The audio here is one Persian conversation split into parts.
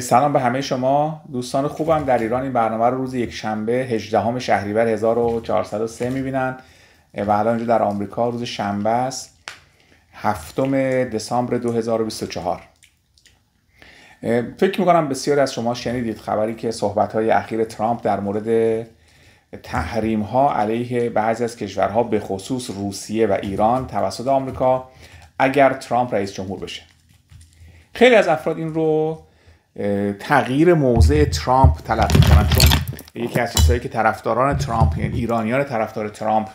سلام به همه شما دوستان خوبم در ایران این برنامه رو روز یک شنبه 18 شهریور 1403 میبینن و الان اینجا در آمریکا روز شنبه است هفتم دسامبر 2024 فکر میکنم بسیاری از شما شنیدید خبری که صحبت های اخیر ترامپ در مورد تحریم ها علیه بعضی از کشورها به خصوص روسیه و ایران توسط آمریکا اگر ترامپ رئیس جمهور بشه خیلی از افراد این رو تغییر موضع ترامپ تلقی کنن چون یکی از چیزهایی که طرفداران ترامپ یعنی ایرانیان طرفدار ترامپ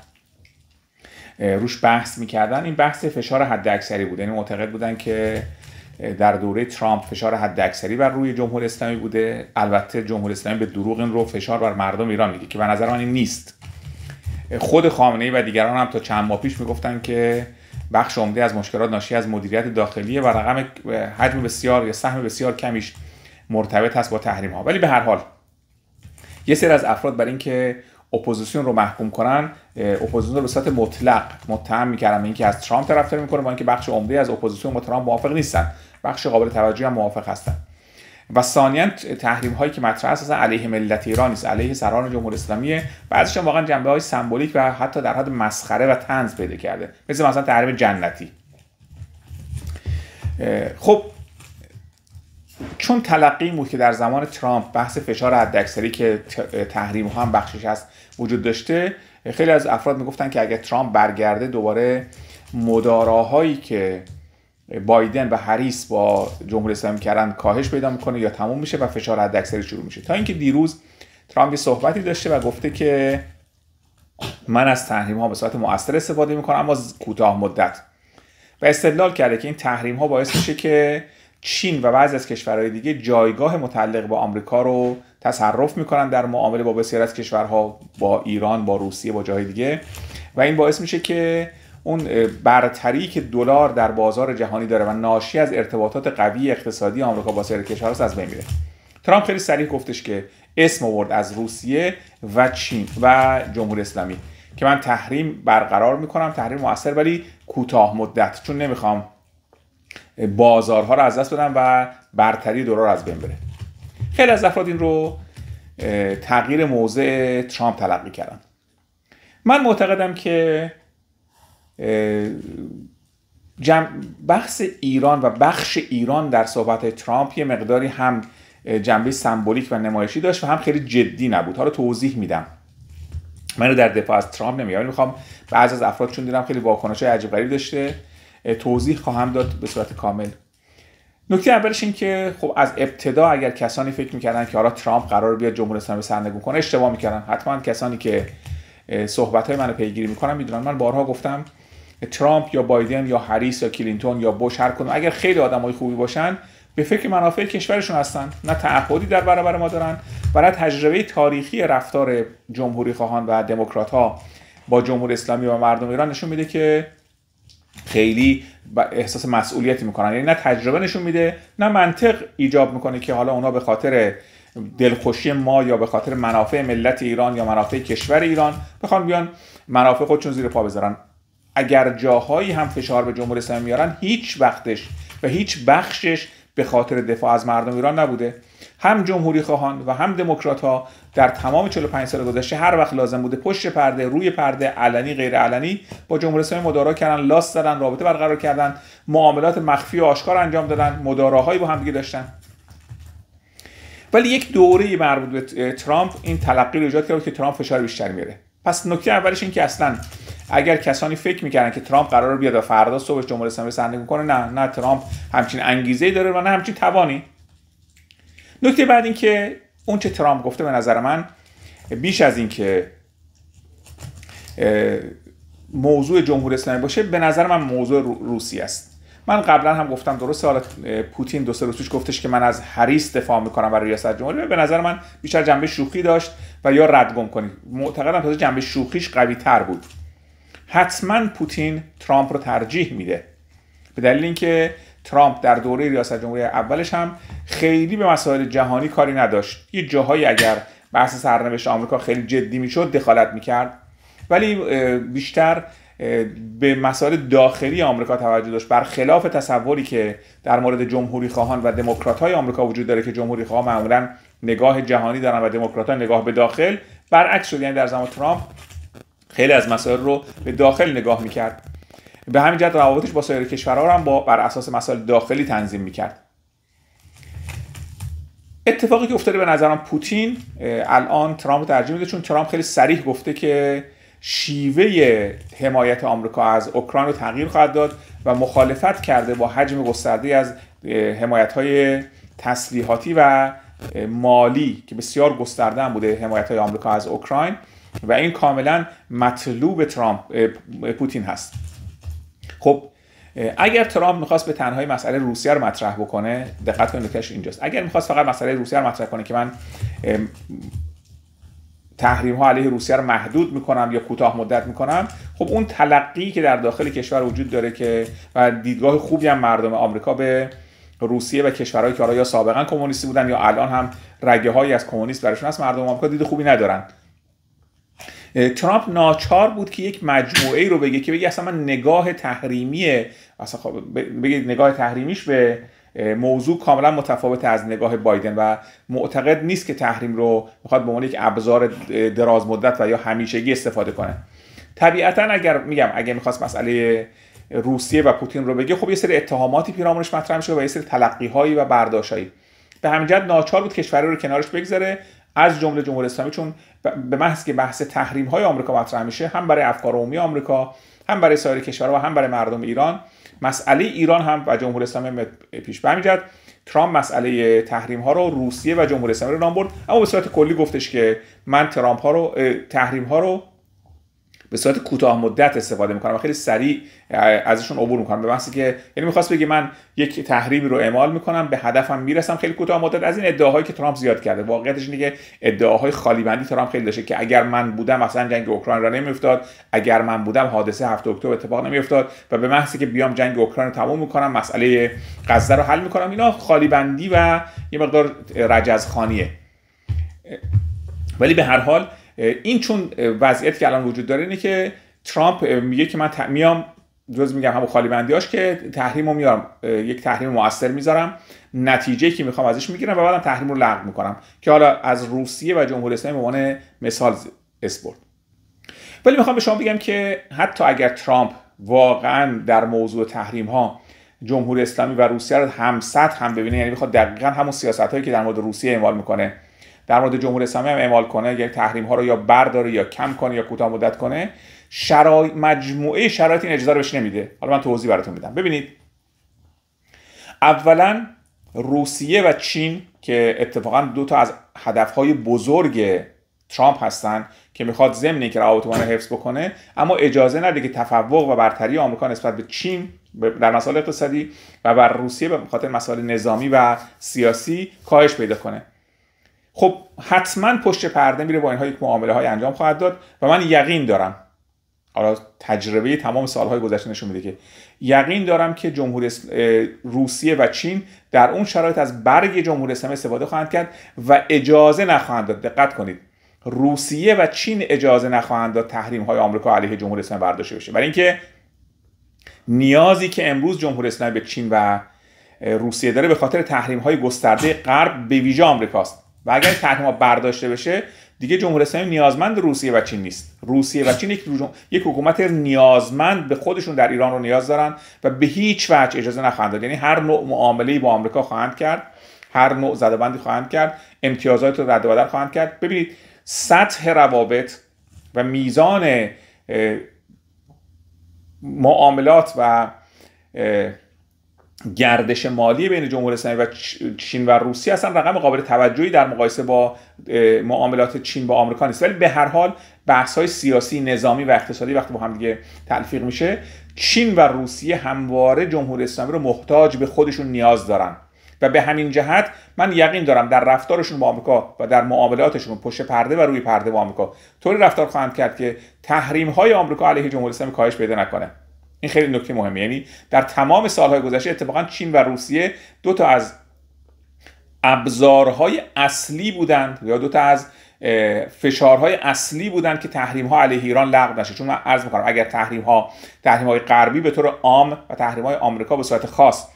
روش بحث میکردن این بحث فشار حداکثری بود یعنی معتقد بودن که در دوره ترامپ فشار حداکثری بر روی جمهور اسلامی بوده البته جمهور اسلامی به دروغ این رو فشار بر مردم ایران میگه که به نظر من این نیست خود خامنه ای و دیگران هم تا چند ماه پیش میگفتن که بخش عمده از مشکلات ناشی از مدیریت داخلیه و رقم حجم بسیار یا سهم بسیار کمیش مرتبط هست با تحریم ها ولی به هر حال یه سری از افراد برای اینکه اپوزیسیون رو محکوم کنن اپوزیسیون رو به صورت مطلق متهم میکردن اینکه از ترامپ طرفداری میکنه با اینکه بخش عمده از اپوزیسیون با ترامپ موافق نیستن بخش قابل توجهی هم موافق هستن و ثانیا تحریم هایی که مطرح هست علیه ملت ایران نیست علیه سران جمهوری اسلامی بعضیشون واقعا جنبه های سمبولیک و حتی در حد مسخره و تنز پیدا کرده مثل مثلا تحریم جنتی خب چون تلقی این بود که در زمان ترامپ بحث فشار حداکثری که تحریم ها هم بخشش از وجود داشته خیلی از افراد میگفتن که اگر ترامپ برگرده دوباره مداراهایی که بایدن و هریس با جمهوری اسلامی کردن کاهش پیدا میکنه یا تموم میشه و فشار حداکثری شروع میشه تا اینکه دیروز ترامپ یه صحبتی داشته و گفته که من از تحریم ها به صورت مؤثر استفاده میکنم اما کوتاه مدت و استدلال کرده که این تحریم ها باعث میشه که چین و بعضی از کشورهای دیگه جایگاه متعلق به آمریکا رو تصرف میکنن در معامله با بسیار از کشورها با ایران با روسیه با جای دیگه و این باعث میشه که اون برتری که دلار در بازار جهانی داره و ناشی از ارتباطات قوی اقتصادی آمریکا با سایر کشورها از بین میره ترامپ خیلی سریع گفتش که اسم آورد از روسیه و چین و جمهوری اسلامی که من تحریم برقرار میکنم تحریم موثر ولی کوتاه مدت چون نمیخوام بازارها رو از دست بدن و برتری دلار از بین بره خیلی از افراد این رو تغییر موضع ترامپ تلقی کردن من معتقدم که جمع ایران و بخش ایران در صحبت ترامپ یه مقداری هم جنبه سمبولیک و نمایشی داشت و هم خیلی جدی نبود حالا توضیح میدم من در دفاع از ترامپ نمیگم میخوام بعضی از افراد چون دیدم خیلی واکنش عجیب غریب داشته توضیح خواهم داد به صورت کامل نکته اولش این که خب از ابتدا اگر کسانی فکر میکردن که حالا ترامپ قرار بیاد جمهوری اسلامی سرنگون کنه اشتباه میکردن حتما کسانی که صحبت های منو پیگیری میکنن میدونن من بارها گفتم ترامپ یا بایدن یا هریس یا کلینتون یا بوش هر کنون اگر خیلی های خوبی باشن به فکر منافع کشورشون هستن نه تعهدی در برابر ما دارن و نه تجربه تاریخی رفتار جمهوری خواهان و دموکرات ها با جمهوری اسلامی و مردم ایران نشون میده که خیلی احساس مسئولیتی میکنن یعنی نه تجربه نشون میده نه منطق ایجاب میکنه که حالا اونا به خاطر دلخوشی ما یا به خاطر منافع ملت ایران یا منافع کشور ایران بخوان بیان منافع خودشون زیر پا بذارن اگر جاهایی هم فشار به جمهوری اسلامی میارن هیچ وقتش و هیچ بخشش به خاطر دفاع از مردم ایران نبوده هم جمهوری خواهان و هم دموکرات ها در تمام 45 سال گذشته هر وقت لازم بوده پشت پرده روی پرده علنی غیر علنی با جمهوری اسلامی مدارا کردن لاس زدن رابطه برقرار کردن معاملات مخفی و آشکار انجام دادن مداراهایی با دیگه داشتن ولی یک دوره مربوط به ترامپ این تلقی رو ایجاد کرد که ترامپ فشار بیشتر میاره پس نکته اولش این که اصلا اگر کسانی فکر میکردن که ترامپ قرار بیاد و فردا صبح جمهوری اسلامی سرنگون کنه نه نه ترامپ همچین انگیزه ای داره و نه همچین توانی نکته بعد اینکه که اون چه ترامپ گفته به نظر من بیش از اینکه موضوع جمهوری اسلامی باشه به نظر من موضوع روسی است من قبلا هم گفتم درسته حالا پوتین دو سه روز گفتش که من از هریس دفاع میکنم برای ریاست جمهوری به نظر من بیشتر جنبه شوخی داشت و یا ردگم کنید معتقدم تازه جنبه شوخیش قوی تر بود حتما پوتین ترامپ رو ترجیح میده به دلیل اینکه ترامپ در دوره ریاست جمهوری اولش هم خیلی به مسائل جهانی کاری نداشت یه جاهایی اگر بحث سرنوشت آمریکا خیلی جدی میشد دخالت میکرد ولی بیشتر به مسائل داخلی آمریکا توجه داشت برخلاف تصوری که در مورد جمهوری خواهان و دموکرات های آمریکا وجود داره که جمهوری خواهان معمولا نگاه جهانی دارن و دموکرات نگاه به داخل برعکس شد یعنی در زمان ترامپ خیلی از مسائل رو به داخل نگاه میکرد به همین جهت روابطش با سایر کشورها هم با بر اساس مسائل داخلی تنظیم میکرد اتفاقی که افتاده به نظرم پوتین الان ترامپ ترجیح میده چون ترامپ خیلی سریح گفته که شیوه حمایت آمریکا از اوکراین رو تغییر خواهد داد و مخالفت کرده با حجم گسترده از حمایت های تسلیحاتی و مالی که بسیار گسترده هم بوده حمایت های آمریکا از اوکراین و این کاملا مطلوب ترامپ پوتین هست خب اگر ترامپ میخواست به تنهایی مسئله روسیه رو مطرح بکنه دقت کنید نکتهش اینجاست اگر میخواست فقط مسئله روسیه رو مطرح کنه که من تحریم ها علیه روسیه رو محدود میکنم یا کوتاه مدت میکنم خب اون تلقی که در داخل کشور وجود داره که و دیدگاه خوبی هم مردم آمریکا به روسیه و کشورهایی که حالا یا سابقا کمونیستی بودن یا الان هم رگه هایی از کمونیست برشون هست مردم آمریکا دید خوبی ندارن ترامپ ناچار بود که یک مجموعه ای رو بگه که بگه اصلا من نگاه تحریمی خب، نگاه تحریمیش به موضوع کاملا متفاوت از نگاه بایدن و معتقد نیست که تحریم رو میخواد به عنوان یک ابزار دراز مدت و یا همیشگی استفاده کنه طبیعتا اگر میگم اگه میخواست مسئله روسیه و پوتین رو بگه خب یه سری اتهاماتی پیرامونش مطرح میشه و یه سری تلقیهایی و برداشتهایی به همین ناچار بود کشوری رو کنارش بگذاره از جمله جمهوری اسلامی چون به محض که بحث تحریم های آمریکا مطرح میشه هم برای افکار عمومی آمریکا هم برای سایر کشورها و هم برای مردم ایران مسئله ایران هم و جمهوری اسلامی پیش برمی‌جد ترامپ مسئله تحریم ها رو روسیه و جمهوری اسلامی رو نام برد اما به صورت کلی گفتش که من ترامپ ها رو تحریم ها رو به صورت کوتاه مدت استفاده میکنم و خیلی سریع ازشون عبور میکنم. به بحثی که یعنی میخواست بگه من یک تحریمی رو اعمال میکنم به هدفم میرسم خیلی کوتاه مدت از این ادعاهایی که ترامپ زیاد کرده واقعیتش اینه که ادعاهای خالی بندی ترامپ خیلی داشته که اگر من بودم اصلا جنگ اوکراین را نمیافتاد اگر من بودم حادثه 7 اکتبر اتفاق نمیافتاد و به محضی که بیام جنگ اوکراین رو تموم میکنم مسئله غزه رو حل میکنم اینا خالی بندی و یه مقدار رجزخانیه ولی به هر حال این چون وضعیت که الان وجود داره اینه که ترامپ میگه که من میام جز میگم همون خالی بندیاش که تحریم رو میارم یک تحریم موثر میذارم نتیجه که میخوام ازش میگیرم و بعدم تحریم رو لغو میکنم که حالا از روسیه و جمهوری اسلامی به عنوان مثال اسپورت ولی میخوام به شما بگم که حتی اگر ترامپ واقعا در موضوع تحریم ها جمهوری اسلامی و روسیه رو سطح هم ببینه یعنی بخواد دقیقا همون سیاست هایی که در مورد روسیه اعمال میکنه در مورد جمهوری اسلامی هم اعمال کنه یک یعنی تحریم ها رو یا برداره یا کم کنه یا کوتاه مدت کنه مجموعه شرایط این اجازه رو بهش نمیده حالا من توضیح براتون میدم ببینید اولا روسیه و چین که اتفاقا دو تا از هدفهای بزرگ ترامپ هستن که میخواد ضمن که روابط رو حفظ بکنه اما اجازه نده که تفوق و برتری آمریکا نسبت به چین در مسائل اقتصادی و بر روسیه به خاطر مسائل نظامی و سیاسی کاهش پیدا کنه خب حتما پشت پرده میره با اینها یک معامله های انجام خواهد داد و من یقین دارم حالا تجربه تمام سالهای گذشته نشون میده که یقین دارم که جمهوری روسیه و چین در اون شرایط از برگ جمهوری اسلامی استفاده خواهند کرد و اجازه نخواهند داد دقت کنید روسیه و چین اجازه نخواهند داد تحریم های آمریکا علیه جمهوری اسلامی برداشته بشه برای اینکه نیازی که امروز جمهوری اسلامی به چین و روسیه داره به خاطر تحریم های گسترده غرب به ویژه آمریکاست و اگر تحریم ها برداشته بشه دیگه جمهوری اسلامی نیازمند روسیه و چین نیست روسیه و چین یک, یک حکومت نیازمند به خودشون در ایران رو نیاز دارن و به هیچ وجه اجازه نخواهند داد یعنی هر نوع معامله‌ای با آمریکا خواهند کرد هر نوع زدبندی خواهند کرد امتیازات رو رد و بدل خواهند کرد ببینید سطح روابط و میزان معاملات و گردش مالی بین جمهوری اسلامی و چین و روسیه اصلا رقم قابل توجهی در مقایسه با معاملات چین با آمریکا نیست ولی به هر حال بحث های سیاسی نظامی و اقتصادی وقتی با هم دیگه تلفیق میشه چین و روسیه همواره جمهوری اسلامی رو محتاج به خودشون نیاز دارن و به همین جهت من یقین دارم در رفتارشون با آمریکا و در معاملاتشون پشت پرده و روی پرده با آمریکا طوری رفتار خواهند کرد که تحریم آمریکا علیه جمهوری اسلامی کاهش پیدا نکنه این خیلی نکته مهمه یعنی در تمام سالهای گذشته اتفاقا چین و روسیه دو تا از ابزارهای اصلی بودند یا دو تا از فشارهای اصلی بودند که تحریم ها علیه ایران لغو نشه چون من عرض میکنم اگر تحریم ها تحریم های غربی به طور عام و تحریم های آمریکا به صورت خاص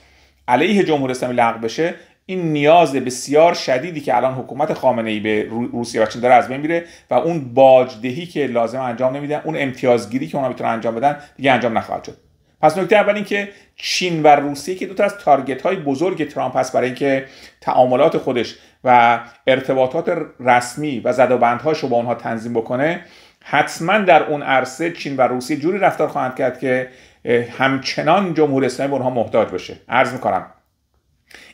علیه جمهوری اسلامی لغو بشه این نیاز بسیار شدیدی که الان حکومت خامنه ای به روسیه و چین داره از بین میره و اون باجدهی که لازم انجام نمیدن اون امتیازگیری که اونا میتونن انجام بدن دیگه انجام نخواهد شد پس نکته اول اینکه چین و روسیه که دو تا از تارگت های بزرگ ترامپ هست برای اینکه تعاملات خودش و ارتباطات رسمی و زدابندهاش رو با اونها تنظیم بکنه حتما در اون عرصه چین و روسیه جوری رفتار خواهند کرد که همچنان جمهوری اسلامی به اونها محتاج بشه عرض میکنم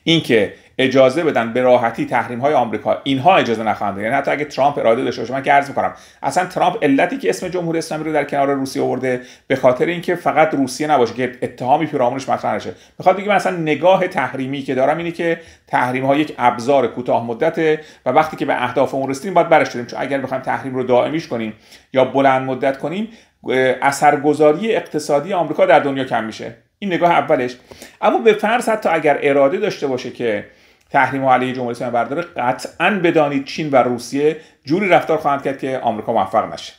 اینکه اجازه بدن به راحتی تحریم های آمریکا اینها اجازه نخواهند یعنی حتی اگه ترامپ اراده داشته باشه من که میکنم اصلا ترامپ علتی که اسم جمهوری اسلامی رو در کنار روسیه آورده به خاطر اینکه فقط روسیه نباشه که اتهامی پیرامونش مطرح نشه میخواد بگه من اصلا نگاه تحریمی که دارم اینه که تحریم ها یک ابزار کوتاه مدته و وقتی که به اهداف اون رسیدیم باید برش داریم چون اگر بخوایم تحریم رو دائمیش کنیم یا بلند مدت کنیم اثرگذاری اقتصادی آمریکا در دنیا کم میشه این نگاه اولش اما به فرض حتی اگر اراده داشته باشه که تحریم علیه جمهوری اسلامی برداره قطعا بدانید چین و روسیه جوری رفتار خواهند کرد که آمریکا موفق نشه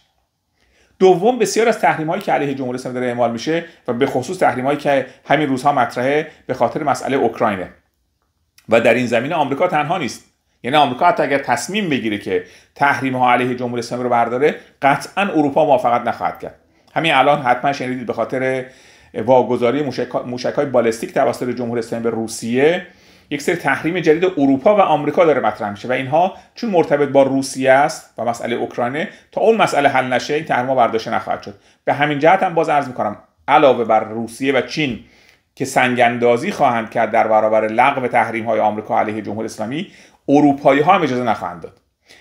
دوم بسیار از هایی که علیه جمهوری اسلامی داره اعمال میشه و به خصوص هایی که همین روزها مطرحه به خاطر مسئله اوکراینه و در این زمینه آمریکا تنها نیست یعنی آمریکا حتی اگر تصمیم بگیره که تحریم ها علیه جمهوری اسلامی رو برداره قطعا اروپا موافقت نخواهد کرد همین الان حتما شنیدید به خاطر واگذاری موشک, های بالستیک توسط جمهور اسلامی به روسیه یک سری تحریم جدید اروپا و آمریکا داره مطرح میشه و اینها چون مرتبط با روسیه است و مسئله اوکراین، تا اون مسئله حل نشه این تحریم‌ها برداشته نخواهد شد به همین جهت هم باز عرض میکنم علاوه بر روسیه و چین که سنگاندازی خواهند کرد در برابر لغو تحریم های آمریکا علیه جمهور اسلامی اروپایی ها هم اجازه نخواهند داد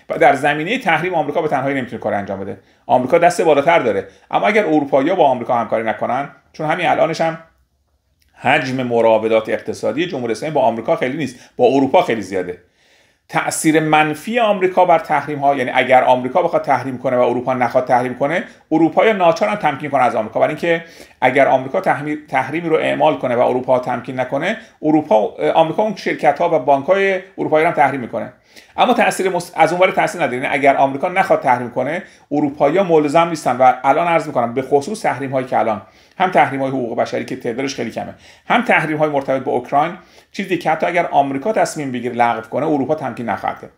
و در زمینه تحریم آمریکا به تنهایی نمیتونه کار انجام بده آمریکا دست بالاتر داره اما اگر اروپایی‌ها با آمریکا همکاری نکنند چون همین الانش هم حجم مراودات اقتصادی جمهوری اسلامی با آمریکا خیلی نیست با اروپا خیلی زیاده تاثیر منفی آمریکا بر تحریم ها یعنی اگر آمریکا بخواد تحریم کنه و اروپا نخواد تحریم کنه اروپا یا ناچارن تمکین کنه از آمریکا برای اینکه اگر آمریکا تحریمی رو اعمال کنه و اروپا تمکین نکنه اروپا آمریکا اون شرکت ها و بانک های اروپایی هم تحریم میکنه اما تاثیر از اونور تاثیر نداره یعنی اگر آمریکا نخواد تحریم کنه اروپایی‌ها ملزم نیستن و الان عرض میکنم به خصوص تحریم هایی که الان هم تحریم های حقوق بشری که تعدادش خیلی کمه هم تحریم های مرتبط با اوکراین چیزی که حتی اگر آمریکا تصمیم بگیره لغو کنه اروپا تمکین نخواهد کرد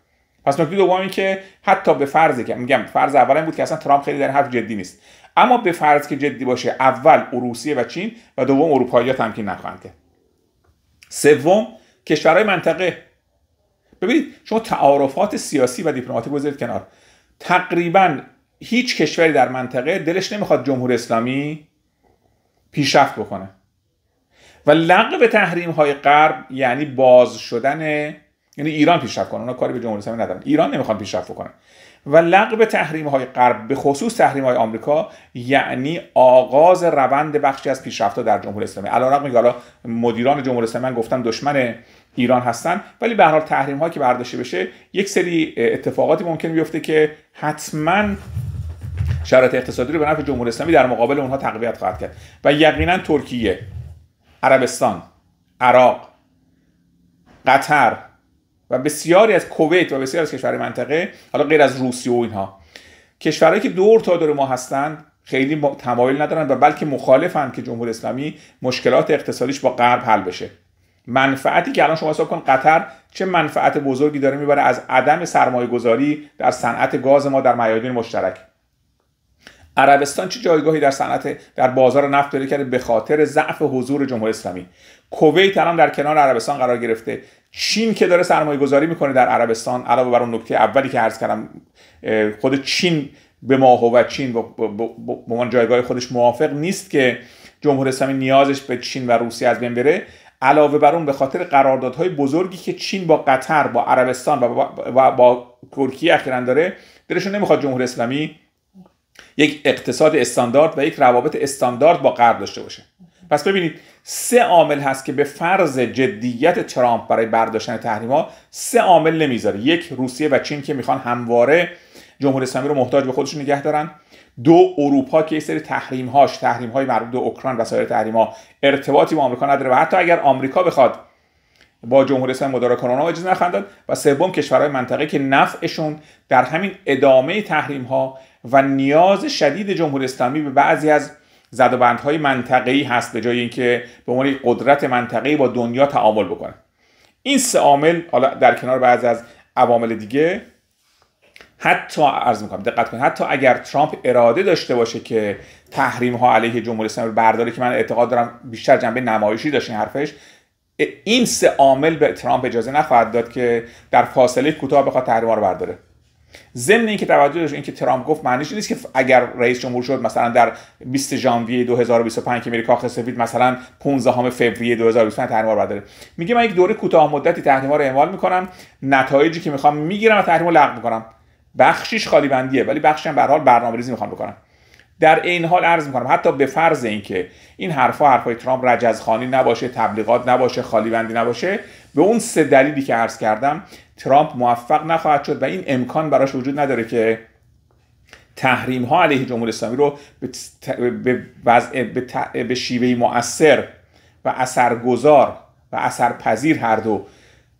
پس نکته دوم که حتی به فرضی که میگم فرض اول این بود که اصلا ترامپ خیلی در حرف جدی نیست اما به فرض که جدی باشه اول روسیه و چین و دوم اروپایی‌ها تمکین نخواهند کرد سوم کشورهای منطقه ببینید شما تعارفات سیاسی و دیپلماتیک بذارید کنار تقریبا هیچ کشوری در منطقه دلش نمیخواد جمهوری اسلامی پیشرفت بکنه و لغو تحریم های غرب یعنی باز شدن یعنی ایران پیشرفت کنه اونا کاری به جمهوری اسلامی ندارن ایران نمیخواد پیشرفت بکنه و لغو تحریم های غرب به خصوص تحریم های آمریکا یعنی آغاز روند بخشی از پیشرفت در جمهوری اسلامی علیرغم اینکه حالا مدیران جمهوری اسلامی من گفتم دشمن ایران هستن ولی به هر حال تحریم هایی که برداشته بشه یک سری اتفاقاتی ممکن بیفته که حتما شرایط اقتصادی رو به نفع جمهوری اسلامی در مقابل اونها تقویت خواهد کرد و یقینا ترکیه عربستان عراق قطر و بسیاری از کویت و بسیاری از کشور منطقه حالا غیر از روسیه و اینها کشورهایی که دور تا دور ما هستند خیلی تمایل ندارن و بلکه مخالفن که جمهوری اسلامی مشکلات اقتصادیش با غرب حل بشه منفعتی که الان شما حساب کن قطر چه منفعت بزرگی داره میبره از عدم سرمایه گذاری در صنعت گاز ما در میادین مشترک عربستان چه جایگاهی در صنعت در بازار نفت داره کرده به خاطر ضعف حضور جمهوری اسلامی کویت الان در کنار عربستان قرار گرفته چین که داره سرمایه گذاری میکنه در عربستان علاوه بر اون نکته اولی که عرض کردم خود چین به ماه و چین به من جایگاه خودش موافق نیست که جمهوری اسلامی نیازش به چین و روسیه از بین بره علاوه بر اون به خاطر قراردادهای بزرگی که چین با قطر با عربستان و با, با, با, ترکیه اخیرا داره دلشون نمیخواد جمهوری اسلامی یک اقتصاد استاندارد و یک روابط استاندارد با غرب داشته باشه پس ببینید سه عامل هست که به فرض جدیت ترامپ برای برداشتن تحریما سه عامل نمیذاره یک روسیه و چین که میخوان همواره جمهوری اسلامی رو محتاج به خودشون نگه دارن دو اروپا که یک سری تحریم هاش تحریم های مربوط به اوکراین و سایر تحریم ها ارتباطی با آمریکا نداره و حتی اگر آمریکا بخواد با جمهوری اسلامی مدارا اجازه نخواهند داد و سوم کشورهای منطقه که نفعشون در همین ادامه تحریم ها و نیاز شدید جمهوری اسلامی به بعضی از زدوبندهای منطقه‌ای هست به جای اینکه به عنوان قدرت منطقه‌ای با دنیا تعامل بکنه این سه عامل حالا در کنار بعضی از عوامل دیگه حتی عرض میکنم دقت کنید حتی اگر ترامپ اراده داشته باشه که تحریم ها علیه جمهوری اسلامی برداره که من اعتقاد دارم بیشتر جنبه نمایشی داشته حرفش این سه عامل به ترامپ اجازه نخواهد داد که در فاصله کوتاه بخواد تحریما رو برداره ضمن اینکه توجه داشت اینکه ترامپ گفت معنیش نیست که اگر رئیس جمهور شد مثلا در 20 ژانویه 2025 که میره کاخ سفید مثلا 15 فوریه 2025 رو برداره میگه من یک دوره کوتاه مدتی تحریما رو اعمال میکنم نتایجی که میخوام میگیرم و تحریم رو لغو میکنم بخشیش خالی بندیه ولی بخشی هم به حال برنامه‌ریزی میخوام بکنم در این حال عرض میکنم حتی به فرض اینکه این حرفها حرفهای ترامپ رجزخانی نباشه تبلیغات نباشه خالی بندی نباشه به اون سه دلیلی که عرض کردم ترامپ موفق نخواهد شد و این امکان براش وجود نداره که تحریم ها علیه جمهوری اسلامی رو به, وضع... به, شیوه مؤثر و اثرگذار و اثرپذیر هر دو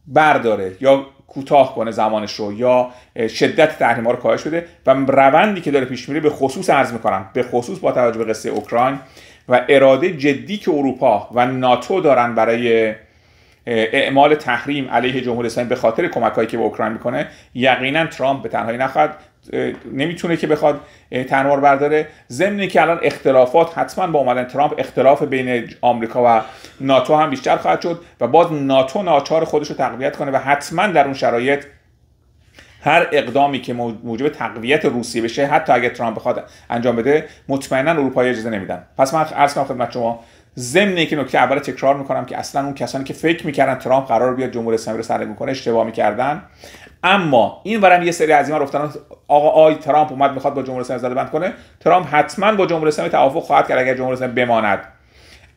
برداره یا کوتاه کنه زمانش رو یا شدت تحریم‌ها رو کاهش بده و روندی که داره پیش میره به خصوص عرض میکنم به خصوص با توجه به قصه اوکراین و اراده جدی که اروپا و ناتو دارن برای اعمال تحریم علیه جمهوری اسلامی به خاطر هایی که به اوکراین میکنه یقینا ترامپ به تنهایی نخواهد نمیتونه که بخواد تنوار برداره ضمنی که الان اختلافات حتما با اومدن ترامپ اختلاف بین آمریکا و ناتو هم بیشتر خواهد شد و باز ناتو ناچار خودش رو تقویت کنه و حتما در اون شرایط هر اقدامی که موجب تقویت روسیه بشه حتی اگر ترامپ بخواد انجام بده مطمئنا اروپایی اجازه نمیدن پس من عرض کنم خدمت شما ضمن که نکته اول تکرار میکنم که اصلا اون کسانی که فکر میکردن ترامپ قرار بیاد جمهوری اسلامی رو سرنگون کنه اشتباه میکردن اما این ورم یه سری از اینا رفتن آقا آی ترامپ اومد میخواد با جمهوری اسلامی زده بند کنه ترامپ حتما با جمهوری اسلامی توافق خواهد کرد اگر جمهوری اسلامی بماند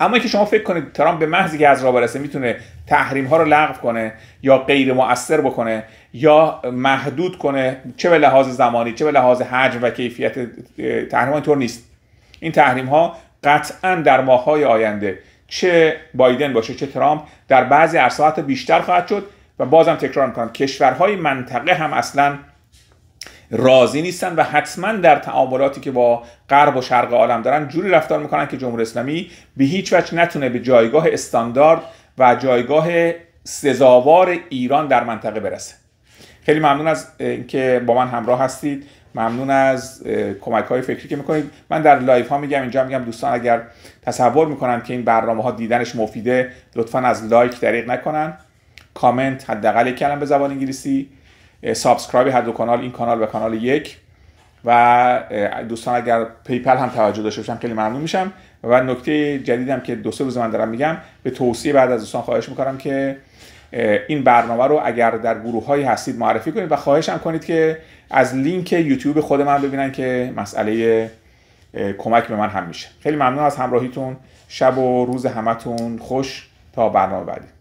اما اینکه شما فکر کنید ترامپ به محضی که از راه برسه میتونه تحریم ها رو لغو کنه یا غیر مؤثر بکنه یا محدود کنه چه به لحاظ زمانی چه به لحاظ حجم و کیفیت تحریم اینطور نیست این تحریم ها قطعا در های آینده چه بایدن باشه چه ترامپ در بعضی ارسالات بیشتر خواهد شد و بازم تکرار میکنم کشورهای منطقه هم اصلا راضی نیستن و حتما در تعاملاتی که با غرب و شرق عالم دارن جوری رفتار میکنن که جمهوری اسلامی به هیچ وجه نتونه به جایگاه استاندارد و جایگاه سزاوار ایران در منطقه برسه خیلی ممنون از اینکه با من همراه هستید ممنون از کمک های فکری که میکنید من در لایف ها میگم اینجا میگم دوستان اگر تصور میکنن که این برنامه ها دیدنش مفیده لطفا از لایک دریغ نکنن کامنت حداقل یک کلم به زبان انگلیسی سابسکرایب هر دو کانال این کانال به کانال یک و دوستان اگر پیپل هم توجه داشته باشم خیلی ممنون میشم و نکته جدیدم که دو سه روز من دارم میگم به توصیه بعد از دوستان خواهش میکنم که این برنامه رو اگر در گروه هایی هستید معرفی کنید و خواهش هم کنید که از لینک یوتیوب خود من ببینن که مسئله کمک به من هم میشه خیلی ممنون از همراهیتون شب و روز همتون خوش تا برنامه بعدی